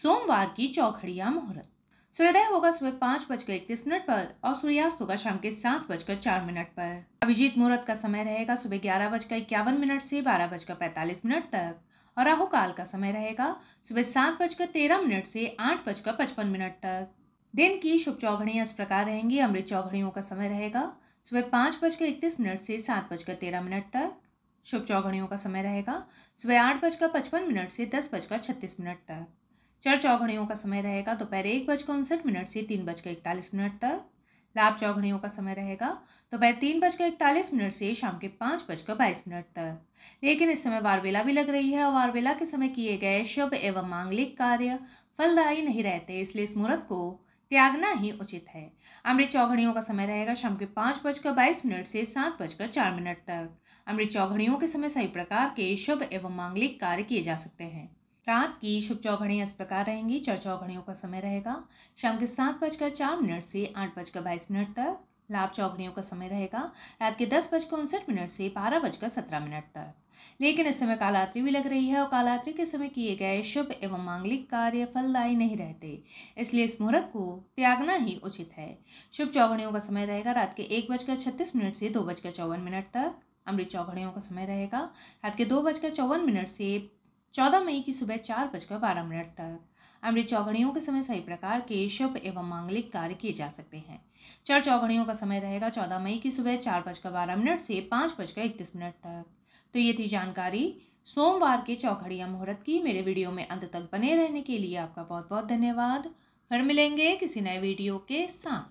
सोमवार की चौखड़िया मुहूर्त सूर्योदय होगा सुबह पाँच बजकर इकतीस मिनट पर और सूर्यास्त होगा शाम के सात बजकर चार मिनट पर अभिजीत मुहूर्त का समय रहेगा सुबह ग्यारह बजकर इक्यावन मिनट से बारह बजकर पैंतालीस मिनट तक और राहु काल का समय रहेगा सुबह सात बजकर तेरह मिनट से आठ बजकर पचपन मिनट तक दिन की शुभ चौघड़ियाँ इस प्रकार रहेंगी अमृत चौघड़ियों का समय रहेगा सुबह पाँच बजकर इकतीस मिनट से सात बजकर तेरह मिनट तक शुभ चौघड़ियों का समय रहेगा सुबह आठ बजकर पचपन मिनट से दस बजकर छत्तीस मिनट तक चर चौघड़ियों का समय रहेगा दोपहर एक बजकर उनसठ मिनट से तीन बजकर इकतालीस मिनट तक लाभ चौघड़ियों का समय रहेगा दोपहर तीन बजकर इकतालीस मिनट से शाम के पाँच बजकर बाईस मिनट तक लेकिन इस समय वारवेला भी लग रही है और वारवेला के समय किए गए शुभ एवं मांगलिक कार्य फलदायी नहीं रहते इसलिए इस मुहूर्त को त्यागना ही उचित है अमृत चौघड़ियों का समय रहेगा शाम के पाँच बजकर बाईस मिनट से सात बजकर चार मिनट तक अमृत चौघड़ियों के समय सही प्रकार के शुभ एवं मांगलिक कार्य किए जा सकते हैं रात की शुभ चौघड़ियाँ इस प्रकार रहेंगी चार चौघड़ियों का समय रहेगा शाम के सात बजकर चार मिनट से आठ बजकर बाईस मिनट तक लाभ चौघड़ियों का समय रहेगा रात के दस बजकर उनसठ मिनट से बारह बजकर सत्रह मिनट तक लेकिन इस समय कालात्री भी लग रही है और कालात्री के समय किए गए शुभ एवं मांगलिक कार्य फलदायी नहीं रहते इसलिए इस मुहूर्त को त्यागना ही उचित है शुभ चौघड़ियों का समय रहेगा रात के एक बजकर छत्तीस मिनट से दो बजकर चौवन मिनट तक अमृत चौघड़ियों का समय रहेगा रात के दो बजकर चौवन मिनट से चौदह मई की सुबह चार बजकर बारह मिनट तक अमृत चौघड़ियों के समय सही प्रकार के शुभ एवं मांगलिक कार्य किए जा सकते हैं चर चौघड़ियों का समय रहेगा चौदह मई की सुबह चार बजकर बारह मिनट से पाँच बजकर इकतीस मिनट तक तो ये थी जानकारी सोमवार के चौघड़िया मुहूर्त की मेरे वीडियो में अंत तक बने रहने के लिए आपका बहुत बहुत धन्यवाद फिर मिलेंगे किसी नए वीडियो के साथ